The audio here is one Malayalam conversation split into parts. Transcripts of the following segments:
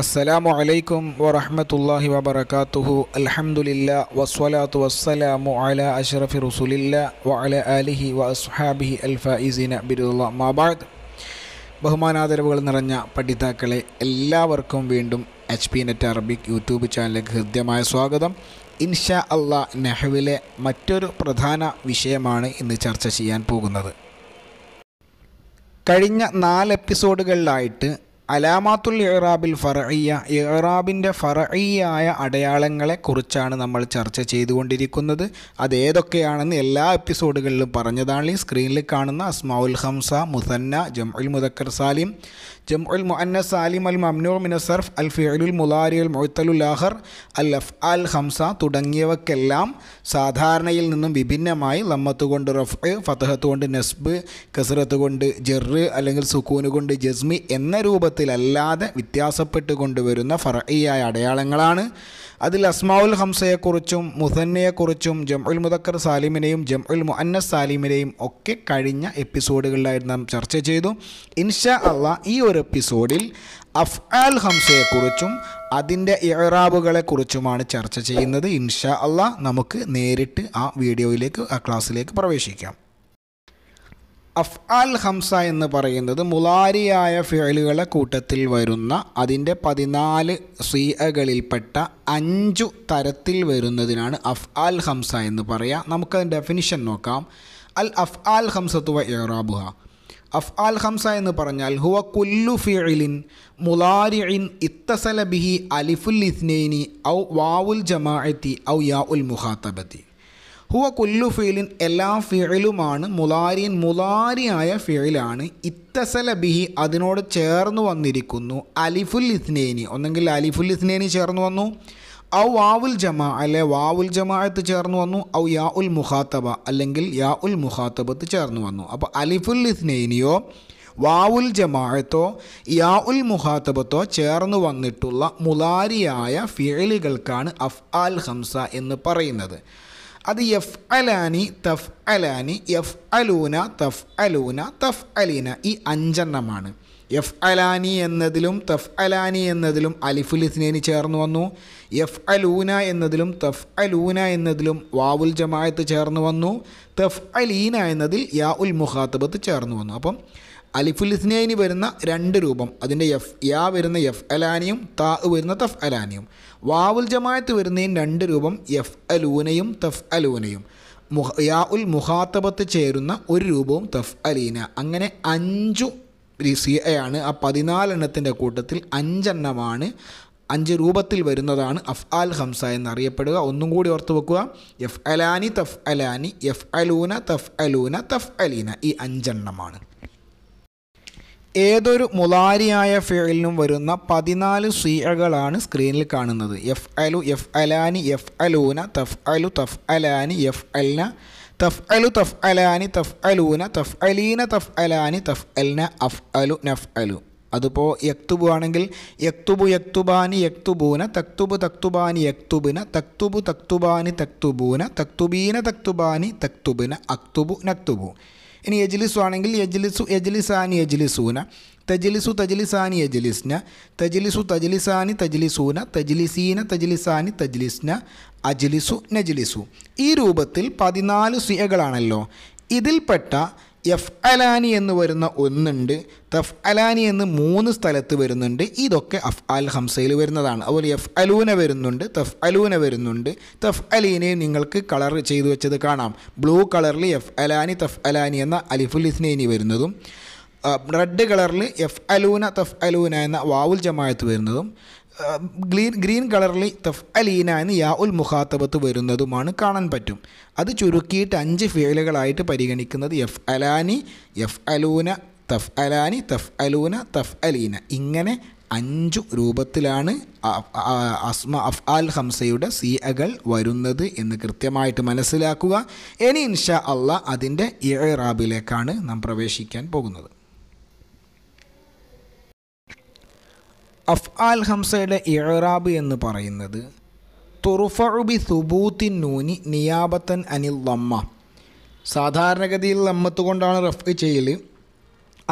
അസ്സലാമു അലൈക്കും വറഹമത്തല്ലാഹി വബർക്കാത്തുഹു അലഹമുല്ല വസ്വലാത്തു വസ്സലാമു അല അഷറഫി റസുലില്ല വഅല അലിഹി വസ്ഹാബിഹി അസ്ഹാബിഹി അൽഫീന ബിരുദുല്ല മാബാദ് ബഹുമാനാദരവുകൾ നിറഞ്ഞ പഠിതാക്കളെ എല്ലാവർക്കും വീണ്ടും H P net Arabic YouTube ചാനലിലേക്ക് ഹൃദ്യമായ സ്വാഗതം ഇൻഷാ അള്ളാ നെഹ്വിലെ മറ്റൊരു പ്രധാന വിഷയമാണ് ഇന്ന് ചർച്ച ചെയ്യാൻ പോകുന്നത് കഴിഞ്ഞ നാല് എപ്പിസോഡുകളിലായിട്ട് അലാമാത്തുൽ ഇറാബിൽ ഫറയ്യ ഇറാബിൻ്റെ ഫറയ്യായ അടയാളങ്ങളെക്കുറിച്ചാണ് നമ്മൾ ചർച്ച ചെയ്തുകൊണ്ടിരിക്കുന്നത് അതേതൊക്കെയാണെന്ന് എല്ലാ എപ്പിസോഡുകളിലും പറഞ്ഞതാണ് ഈ സ്ക്രീനിൽ കാണുന്ന അസ്മാഉൽ ഹംസ മുസന്ന ജംഉൽ മുദക്കർ സാലിം ജംഉൽ മുഅന്നസ് സാലിം അൽ മംനൂർ സർഫ് അൽ ഫിഅലുൽ മുലാരി അൽ മൊയ്ത്തലുൽ ആഹർ അൽ അഫ് അൽ ഹംസ തുടങ്ങിയവക്കെല്ലാം സാധാരണയിൽ നിന്നും വിഭിന്നമായി ലമ്മത്ത് കൊണ്ട് റഫ് ഫതഹത്ത് കൊണ്ട് നസ്ബ് കസറത്ത് കൊണ്ട് ജെറ് അല്ലെങ്കിൽ സുക്കൂന് കൊണ്ട് ജസ്മി എന്ന രൂപത്തിലല്ലാതെ വ്യത്യാസപ്പെട്ട് കൊണ്ടുവരുന്ന ഫറയായ അടയാളങ്ങളാണ് അതിൽ അസ്മാവുൽ ഹംസയെക്കുറിച്ചും മുസന്നയെക്കുറിച്ചും ജംഉൽ മുദക്കർ സാലിമിനെയും ജംഉൽ മുഅന്നസ് സാലിമിനെയും ഒക്കെ കഴിഞ്ഞ എപ്പിസോഡുകളിലായി നാം ചർച്ച ചെയ്തു ഇൻഷാ അള്ളാ ഈ ഒരു എപ്പിസോഡിൽ അഫ്ആൽ ഹംസയെക്കുറിച്ചും അതിൻ്റെ ഇറാബുകളെക്കുറിച്ചുമാണ് ചർച്ച ചെയ്യുന്നത് ഇൻഷാ അള്ളാ നമുക്ക് നേരിട്ട് ആ വീഡിയോയിലേക്ക് ആ ക്ലാസ്സിലേക്ക് പ്രവേശിക്കാം അഫ് അൽ ഹംസ എന്ന് പറയുന്നത് മുലാരിയായ ഫിഴലുകളെ കൂട്ടത്തിൽ വരുന്ന അതിൻ്റെ പതിനാല് സീഅകളിൽപ്പെട്ട അഞ്ചു തരത്തിൽ വരുന്നതിനാണ് അഫ് അൽ ഹംസ എന്ന് പറയുക നമുക്കതിൻ്റെ ഡെഫിനിഷൻ നോക്കാം അൽ അഫ് അൽ ഹംസത്തുവ ഇറാബുഹ അഫ് അൽ ഹംസ എന്ന് പറഞ്ഞാൽ ഹുവ കുല്ലു ഫിഴിലിൻ മുലാരിഇൻ ഇത്തസല ബിഹി അലിഫുൽ ഇസ്നൈനി ഔ വാവുൽ ജമാഅത്തി ഔ യാ ഉൽ മുഹാത്തബത്തി ഹുവ കുല്ലു ഫീലിൻ എല്ലാ ഫിഴലുമാണ് മുലാരിയൻ മുലാരിയായ ഫിഴലാണ് ഇത്തസല ബിഹി അതിനോട് ചേർന്ന് വന്നിരിക്കുന്നു അലിഫുൽ ഇസ്നേനി ഒന്നെങ്കിൽ അലിഫുൽ ഇസ്നേനി ചേർന്ന് വന്നു ഔ വാവുൽ ജമാ അല്ലെ വാവുൽ ജമാഅത്ത് ചേർന്ന് വന്നു ഔ യാ ഉൽ മുഹാത്തബ അല്ലെങ്കിൽ യാ ഉൽ മുഹാത്തബത്ത് ചേർന്ന് വന്നു അപ്പോൾ അലിഫുൽ ഇസ്നേനിയോ വാവുൽ ജമാഅത്തോ യാ ഉൽ മുഹാത്തബത്തോ ചേർന്ന് വന്നിട്ടുള്ള മുലാരിയായ ഫീലുകൾക്കാണ് അഫ് ആൽ ഹംസ എന്ന് പറയുന്നത് അത് എഫ് അലാനി തഫ് അലാനി എഫ് അലൂന തഫ് അലൂന തഫ് അലീന ഈ അഞ്ചെണ്ണമാണ് എഫ് അലാനി എന്നതിലും തഫ് അലാനി എന്നതിലും അലിഫുൽ ഇസ്നേനി ചേർന്ന് വന്നു എഫ് അലൂന എന്നതിലും തഫ് അലൂന എന്നതിലും വാവുൽ ജമായത്ത് ചേർന്ന് വന്നു തഫ് അലീന എന്നതിൽ യാ ഉൽ മുഹാത്തബത്ത് ചേർന്ന് വന്നു അപ്പം അലിഫുൽ ഇസ്നേനി വരുന്ന രണ്ട് രൂപം അതിൻ്റെ എഫ് യാ വരുന്ന എഫ് അലാനിയും താ വരുന്ന തഫ് അലാനിയും വാവുൽ ജമായത്ത് വരുന്നതിന് രണ്ട് രൂപം എഫ് അലൂനയും തഫ് അലൂനയും മുഹ യാ ഉൽ മുഹാത്തബത്ത് ചേരുന്ന ഒരു രൂപവും തഫ് അലീന അങ്ങനെ അഞ്ചു സിയാണ് ആ പതിനാലെണ്ണത്തിൻ്റെ കൂട്ടത്തിൽ അഞ്ചെണ്ണമാണ് അഞ്ച് രൂപത്തിൽ വരുന്നതാണ് അഫ് അൽ ഹംസ എന്നറിയപ്പെടുക ഒന്നും കൂടി ഓർത്ത് വെക്കുക എഫ് അലാനി തഫ് അലാനി എഫ് അലൂന തഫ് അലൂന തഫ് അലീന ഈ അഞ്ചെണ്ണമാണ് ഏതൊരു മുലാരിയായ ഫേലിനും വരുന്ന പതിനാല് സിയകളാണ് സ്ക്രീനിൽ കാണുന്നത് എഫ് അലു എഫ് അലാനി എഫ് അലൂന തഫ് അലു തഫ് അലാനി എഫ് അൽന തഫ് അലു തഫ് അലാനി തഫ് അലൂന തഫ് അലീന തഫ് അലാനി തഫ് അൽന അഫ് അലു നഫ് അലു അതിപ്പോൾ യക്തുബു ആണെങ്കിൽ യക്തുബു യക്തുബാനി യക്തുബൂന തക്തുബു തക്തുബാനി യക്തുബിന തക്തുബു തക്തുബാനി തക്തുബൂന തക്തുബീന തക്തുബാനി തക്തുബിന അക്തുബു നക്തുബു ഇനി എജ്ലിസു ആണെങ്കിൽ എജ്ലിസു യജ്ലിസാനി യജ്ലിസൂന തജ്ലിസു തജ്ലിസാനി യജ്ലിസ്ന തജ്ലിസു തജ്ലിസാനി തജ്ലിസൂന തജ്ലിസീന തജ്ലിസാനി തജ്ലിസ്ന അജ്ലിസു നജ്ലിസു ഈ രൂപത്തിൽ പതിനാല് സിയകളാണല്ലോ ഇതിൽപ്പെട്ട എഫ് അലാനി എന്ന് വരുന്ന ഒന്നുണ്ട് തഫ് അലാനി എന്ന് മൂന്ന് സ്ഥലത്ത് വരുന്നുണ്ട് ഇതൊക്കെ അഫ് അൽ ഹംസയിൽ വരുന്നതാണ് അതുപോലെ എഫ് അലൂന വരുന്നുണ്ട് തഫ് അലൂന വരുന്നുണ്ട് തഫ് അലീനെയും നിങ്ങൾക്ക് കളർ ചെയ്തു വെച്ചത് കാണാം ബ്ലൂ കളറിൽ എഫ് അലാനി തഫ് അലാനി എന്ന അലിഫുൽ ഇസ്നൈനി വരുന്നതും റെഡ് കളറിൽ എഫ് അലൂന തഫ് അലൂന എന്ന വാവുൽ ജമായത്ത് വരുന്നതും ഗ്രീൻ ഗ്രീൻ കളറിൽ തഫ് അലീന എന്ന് യാ ഉൽ മുഖാത്തബത്ത് വരുന്നതുമാണ് കാണാൻ പറ്റും അത് ചുരുക്കിയിട്ട് അഞ്ച് ഫേലുകളായിട്ട് പരിഗണിക്കുന്നത് എഫ് അലാനി എഫ് അലൂന തഫ് അലാനി തഫ് അലൂന തഫ് അലീന ഇങ്ങനെ അഞ്ചു രൂപത്തിലാണ് അസ്മ അഫ് അൽ ഹംസയുടെ സിയകൾ വരുന്നത് എന്ന് കൃത്യമായിട്ട് മനസ്സിലാക്കുക ഇനി ഇൻഷാ അള്ള അതിൻ്റെ ഇറാബിലേക്കാണ് നാം പ്രവേശിക്കാൻ പോകുന്നത് അഫ്ആൽ ഹംസയുടെ ഇറാബ് എന്ന് പറയുന്നത് തുറുഫുബി സുബൂത്തിൻ നൂനി നിയാബത്തൻ അനിൽ ലമ്മ സാധാരണഗതിയിൽ ലമ്മത്ത് കൊണ്ടാണ് റഫ് ചെയ്യൽ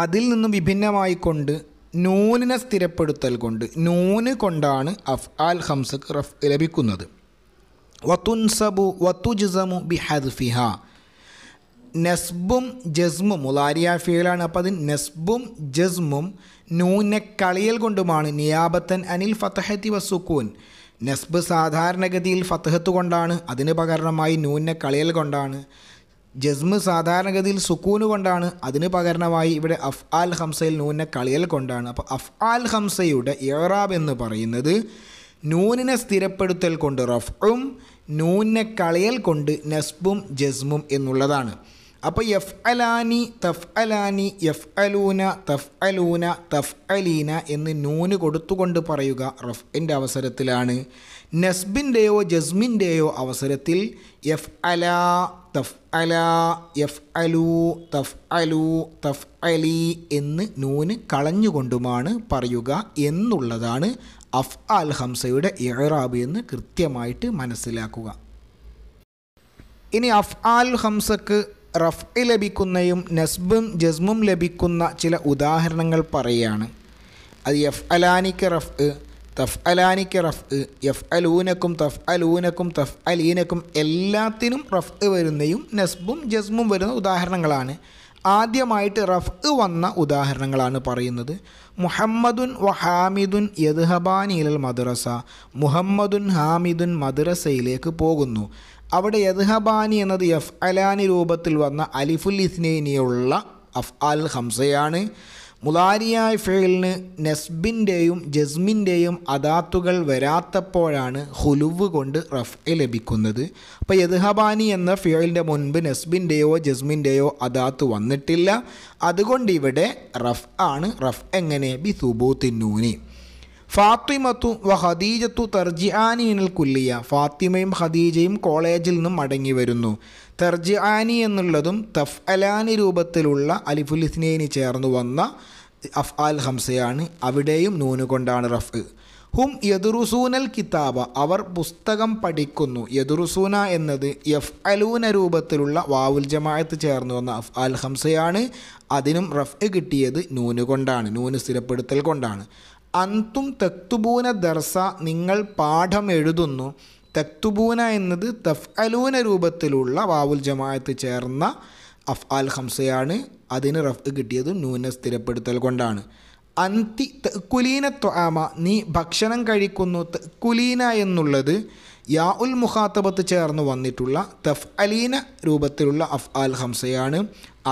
അതിൽ നിന്നും വിഭിന്നമായിക്കൊണ്ട് നൂനിനെ സ്ഥിരപ്പെടുത്തൽ കൊണ്ട് നൂന് കൊണ്ടാണ് അഫ് ആൽ ഹംസക്ക് റഫ് ലഭിക്കുന്നത് വത്തുൻസബു വത്തുജുസമു ബി ഹദ്ഫിഹ നെസ്ബും ജസ്മും മുലാരിയ ഫീലാണ് അപ്പോൾ അത് നെസ്ബും ജസ്മും നൂനെ കളിയൽ കൊണ്ടുമാണ് നിയാബത്തൻ അനിൽ ഫത്തഹത്തി വസുക്കൂൻ നെസ്ബ് സാധാരണഗതിയിൽ ഫത്തഹത്ത് കൊണ്ടാണ് അതിന് പകരണമായി നൂനെ കളിയൽ കൊണ്ടാണ് ജസ്മ് സാധാരണഗതിയിൽ സുക്കൂന് കൊണ്ടാണ് അതിന് പകരണമായി ഇവിടെ അഫ് ആൽ ഹംസയിൽ നൂനെ കളിയൽ കൊണ്ടാണ് അപ്പോൾ അഫ് ആൽ ഹംസയുടെ ഇറാബ് എന്ന് പറയുന്നത് നൂനിനെ സ്ഥിരപ്പെടുത്തൽ കൊണ്ട് റഫും നൂനെ കളിയൽ കൊണ്ട് നെസ്ബും ജസ്മും എന്നുള്ളതാണ് അപ്പോൾ എഫ് അലാനി തഫ് അലാനി എഫ് അലൂന തഫ് അലൂന തഫ് അലീന എന്ന് നൂന് കൊടുത്തുകൊണ്ട് പറയുക റഫ്ഇൻ്റെ അവസരത്തിലാണ് നസ്ബിൻ്റെയോ ജസ്മിൻ്റെയോ അവസരത്തിൽ എഫ് അലാ തഫ് അലാ എഫ് അലു തഫ് അലു തഫ് അലി എന്ന് നൂന് കളഞ്ഞുകൊണ്ടുമാണ് പറയുക എന്നുള്ളതാണ് അഫ് അൽ ഹംസയുടെ ഇറാബ് എന്ന് കൃത്യമായിട്ട് മനസ്സിലാക്കുക ഇനി അഫ് ആൽ ഹംസക്ക് റഫ് ലഭിക്കുന്നയും നസ്ബും ജസ്മും ലഭിക്കുന്ന ചില ഉദാഹരണങ്ങൾ പറയുകയാണ് അത് എഫ് അലാനിക്ക് റഫ് തഫ് അലാനിക്ക് റഫ് എഫ് അലൂനക്കും തഫ് അലൂനക്കും തഫ് അലീനക്കും എല്ലാത്തിനും റഫ് വരുന്നയും നസ്ബും ജസ്മും വരുന്ന ഉദാഹരണങ്ങളാണ് ആദ്യമായിട്ട് റഫ് വന്ന ഉദാഹരണങ്ങളാണ് പറയുന്നത് മുഹമ്മദുൻ വഹാമിദുൻ യദ്ഹബാനിലൽ മദ്രസ മുഹമ്മദുൻ ഹാമിദുൻ മദ്രസയിലേക്ക് പോകുന്നു അവിടെ യദ്ഹബാനി എന്നത് എഫ് അലാനി രൂപത്തിൽ വന്ന അലിഫുൽ ഇസ്നൈനിയുള്ള അഫ് അൽ ഹംസയാണ് മുലാരിയായ ഫെയിലിന് നെസ്ബിൻ്റെയും ജസ്മിൻ്റെയും അദാത്തുകൾ വരാത്തപ്പോഴാണ് ഹുലുവ് കൊണ്ട് റഫ് ലഭിക്കുന്നത് അപ്പോൾ യദ്ഹബാനി എന്ന ഫിയലിൻ്റെ മുൻപ് നെസ്ബിൻ്റെയോ ജസ്മിൻ്റെയോ അദാത്ത് വന്നിട്ടില്ല അതുകൊണ്ട് ഇവിടെ റഫ് ആണ് റഫ് എങ്ങനെ ബി സുബൂത്തിന്നൂനി ഫാത്തിമത്തു വ ഹദീജത്തു തർജിആാനി മിനൽ കുല്ലിയ ഫാത്തിമയും ഹദീജയും കോളേജിൽ നിന്നും മടങ്ങി വരുന്നു തർജിആാനി എന്നുള്ളതും തഫ് അലാനി രൂപത്തിലുള്ള അലിഫുലിസ്നേനി ചേർന്ന് വന്ന അഫ് അൽ ഹംസയാണ് അവിടെയും നൂനുകൊണ്ടാണ് റഫ് ഹും യദുറുസൂനൽ കിതാബ അവർ പുസ്തകം പഠിക്കുന്നു യദുറുസൂന എന്നത് എഫ് അലൂന രൂപത്തിലുള്ള വാവുൽ ജമാഅത്ത് ചേർന്ന് വന്ന അഫ് അൽ ഹംസയാണ് അതിനും റഫ് കിട്ടിയത് നൂനുകൊണ്ടാണ് നൂന് സ്ഥിരപ്പെടുത്തൽ കൊണ്ടാണ് അന്തും തെക്തുബൂന ദർസ നിങ്ങൾ പാഠം എഴുതുന്നു തെക്തുബൂന എന്നത് തഫ് അലൂന രൂപത്തിലുള്ള വാവുൽ ജമാഅത്ത് ചേർന്ന അഫ് അൽ ഹംസയാണ് അതിന് റഫ് കിട്ടിയത് നൂന സ്ഥിരപ്പെടുത്തൽ കൊണ്ടാണ് അന്തി കുലീന ത്വാമ നീ ഭക്ഷണം കഴിക്കുന്നു കുലീന എന്നുള്ളത് യാ ഉൽ മുഹാത്തബത്ത് ചേർന്ന് വന്നിട്ടുള്ള തഫ് അലീന രൂപത്തിലുള്ള അഫ് അൽ ഹംസയാണ്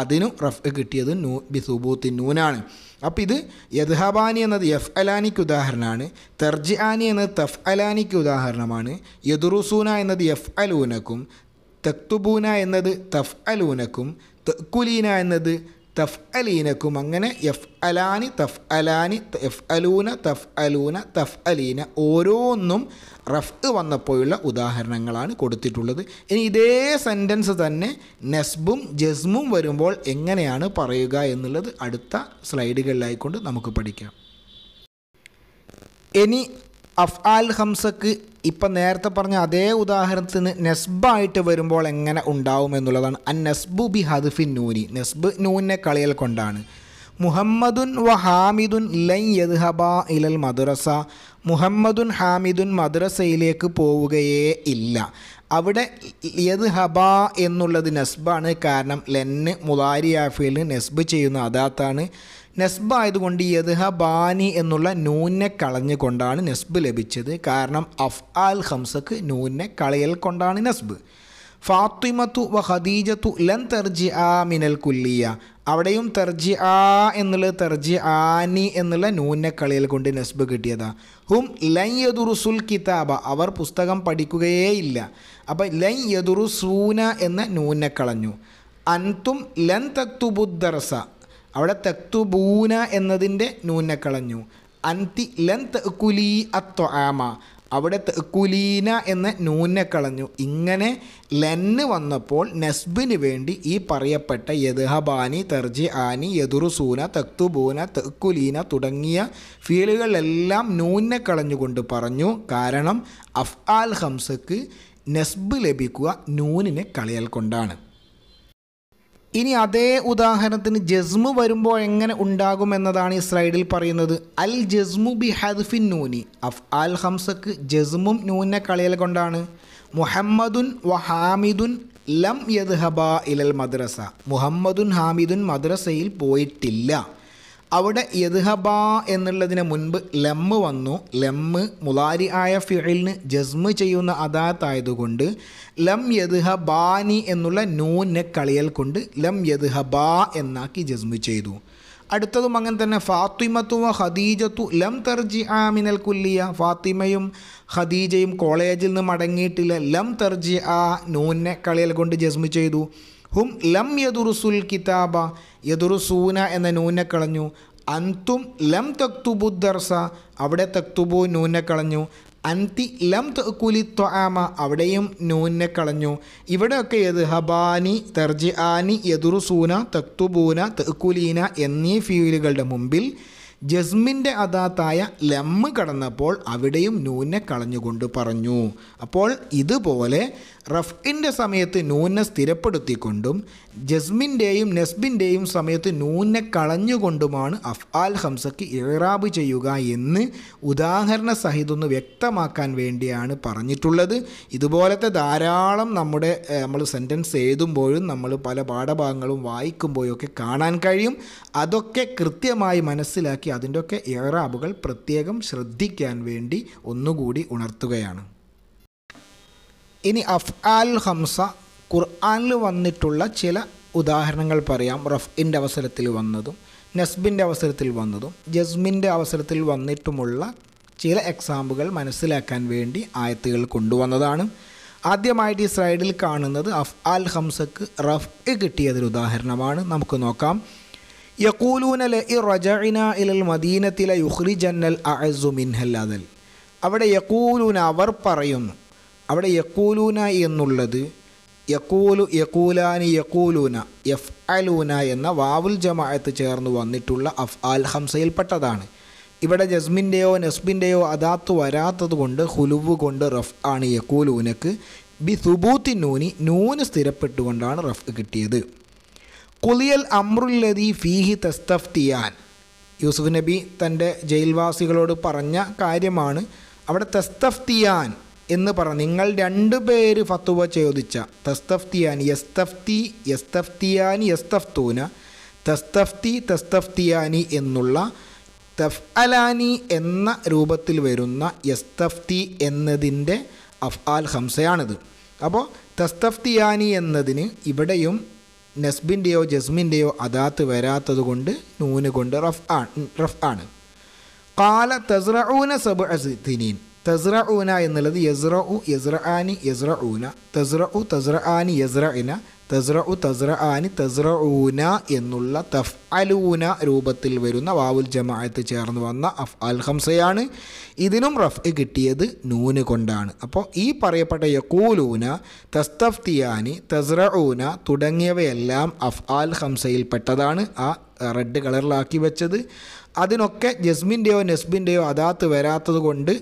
അതിനും റഫ് കിട്ടിയത് നൂ ബിസുബൂത്തി നൂനാണ് അപ്പോൾ ഇത് യദ്ഹബാനി എന്നത് യഫ് അലാനിക്ക് ഉദാഹരണമാണ് തർജി ആനി എന്നത് തഫ് അലാനിക്ക് ഉദാഹരണമാണ് യദുറുസൂന എന്നത് യഫ് അലൂനക്കും തക്തുബൂന എന്നത് തഫ് അലൂനക്കും തക്കുലീന എന്നത് തഫ് അലീനക്കും അങ്ങനെ എഫ് അലാനി തഫ് അലാനി എഫ് അലൂന തഫ് അലൂന തഫ് അലീന ഓരോന്നും റഫ് വന്നപ്പോഴുള്ള ഉദാഹരണങ്ങളാണ് കൊടുത്തിട്ടുള്ളത് ഇനി ഇതേ സെൻറ്റൻസ് തന്നെ നെസ്ബും ജസ്മും വരുമ്പോൾ എങ്ങനെയാണ് പറയുക എന്നുള്ളത് അടുത്ത സ്ലൈഡുകളിലായിക്കൊണ്ട് നമുക്ക് പഠിക്കാം ഇനി അഫ്ആൽ ഹംസക്ക് ഇപ്പം നേരത്തെ പറഞ്ഞ അതേ ഉദാഹരണത്തിന് നെസ്ബായിട്ട് വരുമ്പോൾ എങ്ങനെ ഉണ്ടാവും എന്നുള്ളതാണ് അൻ നെസ്ബു ബി ഹദ്ഫിൻ നൂനി നെസ്ബ് നൂനെ കളിയൽ കൊണ്ടാണ് മുഹമ്മദുൻ വ ഹാമിദുൻ ലൈ യദ്ഹബാ ഇലൽ മദ്രസ മുഹമ്മദുൻ ഹാമിദുൻ മദ്രസയിലേക്ക് പോവുകയേ ഇല്ല അവിടെ യദ് ഹബ എന്നുള്ളത് നെസ്ബാണ് കാരണം ലെന്ന് മുലാരിയാഫിയിൽ നെസ്ബ് ചെയ്യുന്ന അദാത്താണ് നെസ്ബ് ആയതുകൊണ്ട് ബാനി എന്നുള്ള നൂനെ കളഞ്ഞുകൊണ്ടാണ് നെസ്ബ് ലഭിച്ചത് കാരണം അഫ് അൽ ഹംസക്ക് നൂനെ കളയൽ കൊണ്ടാണ് നെസ്ബ് ഫാത്തിമത്തു വ ഹദീജത്തു ലൻ തെർജി ആ മിനൽ കുല്ലിയ അവിടെയും തെർജി ആ എന്നുള്ളത് തെർജി ആനി എന്നുള്ള നൂന്നെ കളിയിൽ കൊണ്ട് നസ്ബ് കിട്ടിയതാ ഹും ലൈ യദുറുസുൽ കിതാബ അവർ പുസ്തകം പഠിക്കുകയേ ഇല്ല അപ്പം ലൈ യദുറുസൂന എന്ന നൂന്നെ കളഞ്ഞു അൻതും ലൻ തക്തുബുദ്ദർസ അവിടെ തെക്തുബൂന എന്നതിൻ്റെ നൂനെ കളഞ്ഞു അന്തി ലൻ തെക്കുലി അത്വ ആമ അവിടെ തെക്കുലീന എന്ന നൂനെ കളഞ്ഞു ഇങ്ങനെ ലെന്ന് വന്നപ്പോൾ നസ്ബിന് വേണ്ടി ഈ പറയപ്പെട്ട യദ്ഹബാനി തെർജി ആനി യദുറുസൂന ബൂന തെക്കുലീന തുടങ്ങിയ ഫീലുകളെല്ലാം നൂനെ കളഞ്ഞുകൊണ്ട് പറഞ്ഞു കാരണം അഫ്ആൽ ഹംസക്ക് നസ്ബ് ലഭിക്കുക നൂനിനെ കളയൽ കൊണ്ടാണ് ഇനി അതേ ഉദാഹരണത്തിന് ജസ്മു വരുമ്പോൾ എങ്ങനെ ഉണ്ടാകും എന്നതാണ് ഈ സ്ലൈഡിൽ പറയുന്നത് അൽ ജസ്മു ബി ഹദ്ഫിൻ നൂനി അഫ് അൽ ഹംസക്ക് ജസ്മും നൂനെ കളിയൽ കൊണ്ടാണ് മുഹമ്മദുൻ വ ഹാമിദുൻ ലം യദ്ഹബ ഇലൽ മദ്രസ മുഹമ്മദുൻ ഹാമിദുൻ മദ്രസയിൽ പോയിട്ടില്ല അവിടെ യദ്ഹബ എന്നുള്ളതിന് മുൻപ് ലെമ്മ് വന്നു ലെമ്മ് മുലാരി ആയ ഫിഴലിന് ജസ്മ് ചെയ്യുന്ന അദാത്തായതുകൊണ്ട് ലം യദ്ഹബാനി എന്നുള്ള നൂനെ കളിയൽ കൊണ്ട് ലം യദ്ഹബ എന്നാക്കി ജസ്മ് ചെയ്തു അടുത്തതും അങ്ങനെ തന്നെ ഫാത്തിമത്തു ഹദീജത്തു ലം തർജി മിനൽ കുല്ലിയ ഫാത്തിമയും ഖദീജയും കോളേജിൽ നിന്ന് മടങ്ങിയിട്ടില്ല ലം തർജി ആ നൂനെ കളിയൽ കൊണ്ട് ജസ്മ് ചെയ്തു ഹും ലം യദുറുസുൽ കിതാബ യദുറുസൂന എന്ന നൂനെ കളഞ്ഞു അന്തും ലം തക്തുബുദ്ദർസ അവിടെ തക്തുബു നൂനെ കളഞ്ഞു അന്തി ലം തുലി ത്വാമ അവിടെയും നൂനെ കളഞ്ഞു ഇവിടെയൊക്കെ ഏത് ഹബാനി തർജി ആനി യദുറുസൂന തക്തുബൂന തുലീന എന്നീ ഫീലുകളുടെ മുമ്പിൽ ജസ്മിൻ്റെ അദാത്തായ ലെമ്മ് കടന്നപ്പോൾ അവിടെയും നൂനെ കളഞ്ഞുകൊണ്ട് പറഞ്ഞു അപ്പോൾ ഇതുപോലെ റഫ്ഇൻ്റെ സമയത്ത് നൂനെ സ്ഥിരപ്പെടുത്തിക്കൊണ്ടും ജസ്മിൻ്റെയും നെസ്ബിൻ്റെയും സമയത്ത് നൂനെ കളഞ്ഞുകൊണ്ടുമാണ് അഫ്ആൽ ഹംസക്ക് ഇറാബ് ചെയ്യുക എന്ന് ഉദാഹരണ സഹിതൊന്ന് വ്യക്തമാക്കാൻ വേണ്ടിയാണ് പറഞ്ഞിട്ടുള്ളത് ഇതുപോലത്തെ ധാരാളം നമ്മുടെ നമ്മൾ സെൻറ്റൻസ് എഴുതുമ്പോഴും നമ്മൾ പല പാഠഭാഗങ്ങളും ഒക്കെ കാണാൻ കഴിയും അതൊക്കെ കൃത്യമായി മനസ്സിലാക്കി അതിൻ്റെയൊക്കെ ഏറാബുകൾ പ്രത്യേകം ശ്രദ്ധിക്കാൻ വേണ്ടി ഒന്നുകൂടി ഉണർത്തുകയാണ് ഇനി അഫ്ആൽ ഹംസ ഖുർആാനിൽ വന്നിട്ടുള്ള ചില ഉദാഹരണങ്ങൾ പറയാം റഫ്ഇൻ്റെ അവസരത്തിൽ വന്നതും നസ്ബിൻ്റെ അവസരത്തിൽ വന്നതും ജസ്മിൻ്റെ അവസരത്തിൽ വന്നിട്ടുമുള്ള ചില എക്സാമ്പിളുകൾ മനസ്സിലാക്കാൻ വേണ്ടി ആയത്തുകൾ കൊണ്ടുവന്നതാണ് ആദ്യമായിട്ട് ഈ സ്ലൈഡിൽ കാണുന്നത് അഫ് അൽ ഹംസക്ക് റഫ് കിട്ടിയതൊരു ഉദാഹരണമാണ് നമുക്ക് നോക്കാം യക്കൂലൂനൽ ഇ റജഇന ഇലൽ മദീനത്തിലെ യുഹ്റിജന്നൽ അഅസു മിൻഹല്ലാദൽ അവിടെ യക്കൂലൂന അവർ പറയുന്നു അവിടെ യക്കൂലൂന എന്നുള്ളത് യക്കൂലു യക്കൂലാനി യക്കൂലൂന എഫ് അലൂന എന്ന വാവുൽ ജമാഅത്ത് ചേർന്ന് വന്നിട്ടുള്ള അഫ് അൽ ഹംസയിൽപ്പെട്ടതാണ് ഇവിടെ ജസ്മിൻ്റെയോ നസ്ബിൻ്റെയോ അതാത്ത് വരാത്തത് കൊണ്ട് ഹുലുവ് കൊണ്ട് റഫ് ആണ് യക്കൂലൂനക്ക് ബി സുബൂത്തി നൂനി നൂന് സ്ഥിരപ്പെട്ടുകൊണ്ടാണ് റഫ് കിട്ടിയത് കുലിയൽ അമ്രുല്ലതി ഫീഹി തിയാൻ യൂസുഫ് നബി തൻ്റെ ജയിൽവാസികളോട് പറഞ്ഞ കാര്യമാണ് അവിടെ തിയാൻ എന്ന് പറഞ്ഞു നിങ്ങൾ രണ്ടു പേര് ഫത്തുവ ചോദിച്ച തസ്തഫ്തിയാൻ യസ്തഫ്തി യസ്തഫ്തിയാനി യസ്തഫ്തൂന തസ്തഫ്തി തസ്തഫ്തിയാനി എന്നുള്ള തഫ് അലാനി എന്ന രൂപത്തിൽ വരുന്ന യസ്തഫ്തി എന്നതിൻ്റെ അഫ്ആൽ ഹംസയാണിത് അപ്പോൾ തസ്തഫ്തിയാനി എന്നതിന് ഇവിടെയും നെസ്ബിൻ്റെയോ ജസ്മിൻ്റെയോ അതാത്ത് വരാത്തത് കൊണ്ട് നൂന് കൊണ്ട് റഫ് ആണ് റഫ് ആണ് കാല ഊന സബ് അസിനീൻ ഊന എന്നുള്ളത് യസ്റഉ ഉ യസ്റഊന ആനി യസ്ര ഇന തസ്റഉ തസ്റആനി തസ്റഊന എന്നുള്ള തഫ് അലൂന രൂപത്തിൽ വരുന്ന വാവുൽ ജമാഅത്ത് ചേർന്ന് വന്ന അഫ് അൽ ഹംസയാണ് ഇതിനും റഫ് കിട്ടിയത് നൂന് കൊണ്ടാണ് അപ്പോൾ ഈ പറയപ്പെട്ട യക്കൂലൂന തസ്തഫ്തിയാനി തസ്റഊന തുടങ്ങിയവയെല്ലാം അഫ് അൽ ഹംസയിൽപ്പെട്ടതാണ് ആ റെഡ് കളറിലാക്കി വെച്ചത് അതിനൊക്കെ ജസ്മിൻ്റെയോ നെസ്ബിൻ്റെയോ അതാത്ത് വരാത്തത് കൊണ്ട്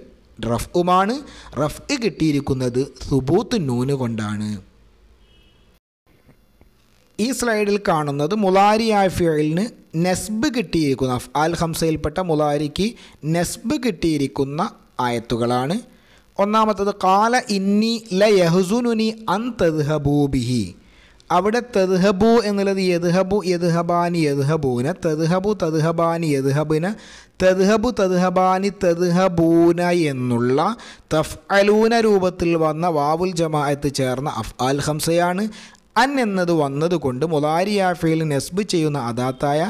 റഫ്ഉമാണ് റഫ് കിട്ടിയിരിക്കുന്നത് സുബൂത്ത് നൂന് കൊണ്ടാണ് ഈ സ്ലൈഡിൽ കാണുന്നത് മുലാരി ആഫിയലിന് നെസ്ബ് കിട്ടിയിരിക്കുന്ന അൽ ഹംസയിൽപ്പെട്ട മുലാരിക്ക് നെസ്ബ് കിട്ടിയിരിക്കുന്ന ആയത്തുകളാണ് ഒന്നാമത്തത് കാല ഇന്നി ല യഹുസുനുനി അൻ തെദ്ഹബൂബിഹി അവിടെ തെദ്ഹബു എന്നുള്ളത് യദ്ഹബു യദ്ഹബാനി യദ്ഹബൂന തെദ്ഹബു തദ്ഹബാനി യദ്ഹബിന തെദ്ഹബു തദ്ഹബാനി തദ്ഹബൂന എന്നുള്ള തഫ് അലൂന രൂപത്തിൽ വന്ന വാവുൽ ജമാഅത്ത് ചേർന്ന അഫ് അൽ ഹംസയാണ് അൻ എന്നത് വന്നതുകൊണ്ട് മുലാരിയാഫയിൽ നെസ്ബ് ചെയ്യുന്ന അദാത്തായ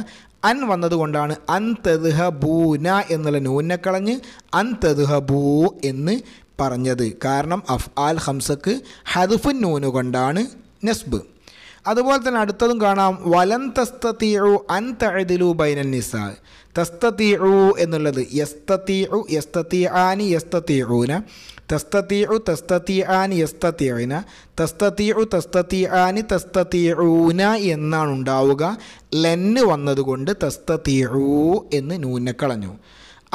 അൻ വന്നതുകൊണ്ടാണ് അൻ തെതുഹ ബൂന എന്നുള്ള നൂനെ അൻ തെതുഹ ബൂ എന്ന് പറഞ്ഞത് കാരണം അഫ് ആൽ ഹംസക്ക് ഹദുഫുൻ നൂന് കൊണ്ടാണ് നെസ്ബ് അതുപോലെ തന്നെ അടുത്തതും കാണാം വലം തസ്തീഴു അൻ തഴുതിലു ബൈനൻ നിസ തസ്തീഴു എന്നുള്ളത് യസ്തീഴു യസ്തീ ആനി യസ്തീഴൂന തസ്തീഴു തസ്തീ ആനി യസ്തീന തസ്തീഴു തസ്തീ ആനി തസ്തീഴൂന എന്നാണ് ഉണ്ടാവുക ലെന്ന് വന്നതുകൊണ്ട് തസ്തീഊ എന്ന് നൂനെ കളഞ്ഞു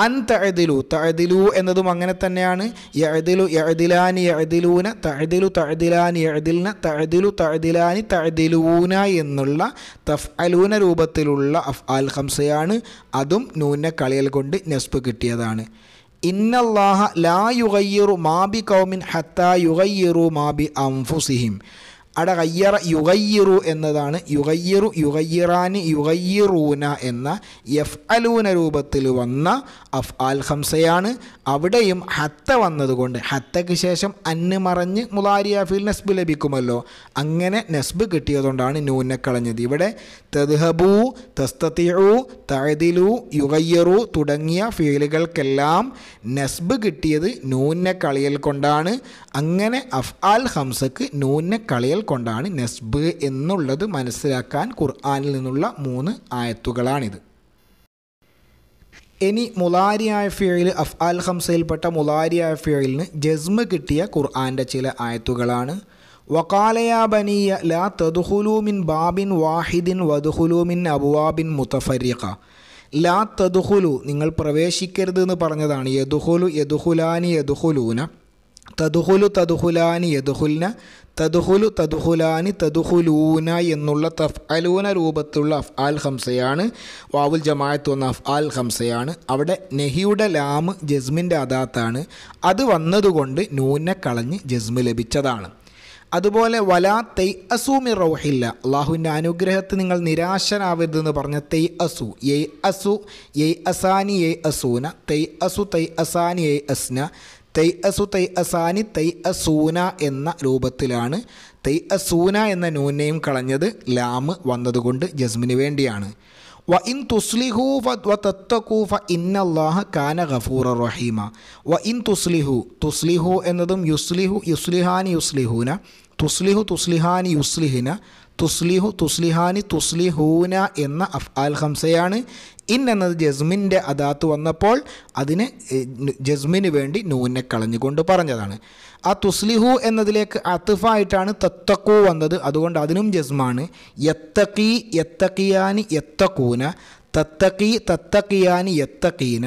അൻ തഴുതിലു തഴുതിലു എന്നതും അങ്ങനെ തന്നെയാണ് എഴുതിലു എഴുതിലാനി എഴുതിലൂന തഴുതിലു തഴുതിലാനി എഴുതിലിന തഴുതിലു തഴുതിലാനി തഴുതിലൂന എന്നുള്ള തഫ് അലൂന രൂപത്തിലുള്ള അഫ് അൽ ഹംസയാണ് അതും നൂന കളിയൽ കൊണ്ട് നെസ്പ് കിട്ടിയതാണ് ഇന്നല്ലാഹ ലാ യുഗയ്യറു മാബി കൗമിൻ ഹത്ത യുഗയ്യറു മാബി അംഫുസിഹിം അട കയ്യറ യുഗയ്യറു എന്നതാണ് യുഗയ്യറു യുഗയ്യറാൻ യുഗയ്യറൂന എന്ന എഫ് അലൂന രൂപത്തിൽ വന്ന അഫ് ആൽ ഹംസയാണ് അവിടെയും ഹത്ത വന്നതുകൊണ്ട് ഹത്തയ്ക്ക് ശേഷം അന്ന് മറഞ്ഞ് മുതാരിയാഫിൽ നെസ്ബ് ലഭിക്കുമല്ലോ അങ്ങനെ നസ്ബ് കിട്ടിയതുകൊണ്ടാണ് നൂനെ കളഞ്ഞത് ഇവിടെ തദ്ഹബൂ തസ്തത്തിഴു തഴതിലു യുഗയ്യറു തുടങ്ങിയ ഫീലുകൾക്കെല്ലാം നസ്ബ് കിട്ടിയത് നൂനെ കളിയൽ കൊണ്ടാണ് അങ്ങനെ അഫ് ആൽ ഹംസക്ക് നൂനെ കളിയൽ കൊണ്ടാണ് നെസ്ബ് എന്നുള്ളത് മനസ്സിലാക്കാൻ ഖുർആാനിൽ നിന്നുള്ള മൂന്ന് ആയത്തുകളാണിത് ഇനി മുലാരിയായ ഫിയയിൽ അഫ് അൽ ഹംസയിൽപ്പെട്ട മുലാരിയായ ഫിയലിന് ജസ്മ കിട്ടിയ ഖുർആാൻ്റെ ചില ആയത്തുകളാണ് വക്കാലയാ ബനിയ ലാ തദുഹുലൂമിൻ ബാബിൻ വാഹിദിൻ വദുഹുലൂമിൻ അബുവാബിൻ മുത്തഫരിഖ ലാ തദുഹുലു നിങ്ങൾ പ്രവേശിക്കരുത് എന്ന് പറഞ്ഞതാണ് യദുഹുലു യദുഹുലാനി യദുഹുലൂന തദുഹുലു തദുഹുലാനി യദുഹുൽന തദുഹുലു തദുഹുലാനി തദുഹുലൂന എന്നുള്ള തഫ് അലൂന രൂപത്തിലുള്ള അഫ് ആൽ ഹംസയാണ് വാവുൽ ജമാഅത്ത് വന്ന അഫ് ആൽ ഹംസയാണ് അവിടെ നെഹിയുടെ ലാം ജസ്മിൻ്റെ അദാത്താണ് അത് വന്നതുകൊണ്ട് നൂനെ കളഞ്ഞ് ജസ്മ് ലഭിച്ചതാണ് അതുപോലെ വലാ തെയ് അസൂമി റൗഹില്ല അള്ളാഹുവിൻ്റെ അനുഗ്രഹത്തിൽ നിങ്ങൾ നിരാശനാവരുതെന്ന് പറഞ്ഞ തെയ് അസു എയ് അസു എയ് അസാനി എയ് അസൂന തെയ് അസു തെയ് അസാനി എയ് അസ്ന തൈ അസു തൈ അസാനി തൈ അസൂന എന്ന രൂപത്തിലാണ് തൈ അസൂന എന്ന നൂനയും കളഞ്ഞത് ലാമ് വന്നതുകൊണ്ട് ജസ്മിന് വേണ്ടിയാണ് വ ഇൻ തുസ്ലിഹു തത്തഖു ഫ ഇന്നല്ലാഹ കാന ഖഫൂർ റഹീമ വ ഇൻ തുസ്ലിഹു തുസ്ലിഹു എന്നതും യുസ്ലിഹു യുസ്ലിഹാനി യുസ്ലിഹൂന തുസ്ലിഹു തുസ്ലിഹാനി യുസ്ലിഹിന തുസ്ലിഹു തുസ്ലിഹാനി തുസ്ലിഹൂന എന്ന അഫ്ആൽ ഹംസയാണ് ഇൻ എന്നത് ജസ്മിൻ്റെ അതാത്ത് വന്നപ്പോൾ അതിന് ജസ്മിന് വേണ്ടി നൂനെ കളഞ്ഞുകൊണ്ട് പറഞ്ഞതാണ് ആ തുസ്ലിഹു എന്നതിലേക്ക് അത്തുഫായിട്ടാണ് തത്തക്കു വന്നത് അതുകൊണ്ട് അതിനും ജസ്മാണ് യത്തക്കി യത്തക്കിയാനി യത്തക്കൂന തത്തക്കി തത്തക്കിയാനി യത്തക്കീന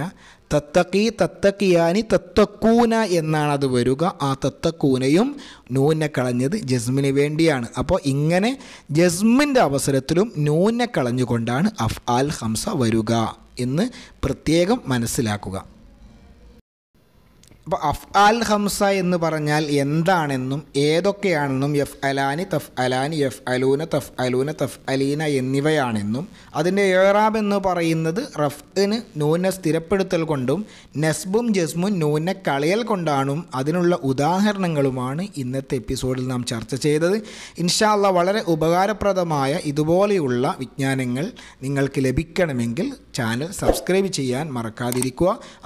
തത്തക്കി തത്തക്കിയാനി തത്തക്കൂന എന്നാണ് അത് വരിക ആ തത്തക്കൂനയും നൂനെ കളഞ്ഞത് ജസ്മിന് വേണ്ടിയാണ് അപ്പോൾ ഇങ്ങനെ ജസ്മിൻ്റെ അവസരത്തിലും നൂനെ കളഞ്ഞുകൊണ്ടാണ് അഫ് ആൽ ഹംസ വരിക എന്ന് പ്രത്യേകം മനസ്സിലാക്കുക അപ്പോൾ അഫ് അൽ ഹംസ എന്ന് പറഞ്ഞാൽ എന്താണെന്നും ഏതൊക്കെയാണെന്നും എഫ് അലാനി തഫ് അലാനി എഫ് അലൂന തഫ് അലൂന തഫ് അലീന എന്നിവയാണെന്നും അതിൻ്റെ ഏറാബ് എന്ന് പറയുന്നത് റഫ്ന് നൂനെ സ്ഥിരപ്പെടുത്തൽ കൊണ്ടും നസ്ബും ജസ്മും നൂനെ കളയൽ കൊണ്ടാണും അതിനുള്ള ഉദാഹരണങ്ങളുമാണ് ഇന്നത്തെ എപ്പിസോഡിൽ നാം ചർച്ച ചെയ്തത് ഇൻഷാല്ല വളരെ ഉപകാരപ്രദമായ ഇതുപോലെയുള്ള വിജ്ഞാനങ്ങൾ നിങ്ങൾക്ക് ലഭിക്കണമെങ്കിൽ ചാനൽ സബ്സ്ക്രൈബ് ചെയ്യാൻ മറക്കാതിരിക്കുക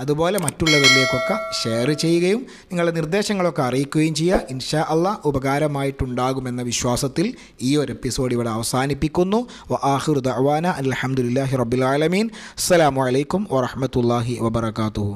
അതുപോലെ മറ്റുള്ളവരിലേക്കൊക്കെ ഷെയർ ചെയ്യുകയും നിങ്ങളുടെ നിർദ്ദേശങ്ങളൊക്കെ അറിയിക്കുകയും ചെയ്യുക ഇൻഷാ അള്ളാ ഉപകാരമായിട്ടുണ്ടാകുമെന്ന വിശ്വാസത്തിൽ ഈ ഒരു എപ്പിസോഡ് ഇവിടെ അവസാനിപ്പിക്കുന്നു വാഹിർ അവാന അലഹമുല്ലാഹി റബുലാലമീൻ അസ്സാം വലൈക്കും വാഹമത്തല്ലാഹി വാത്തു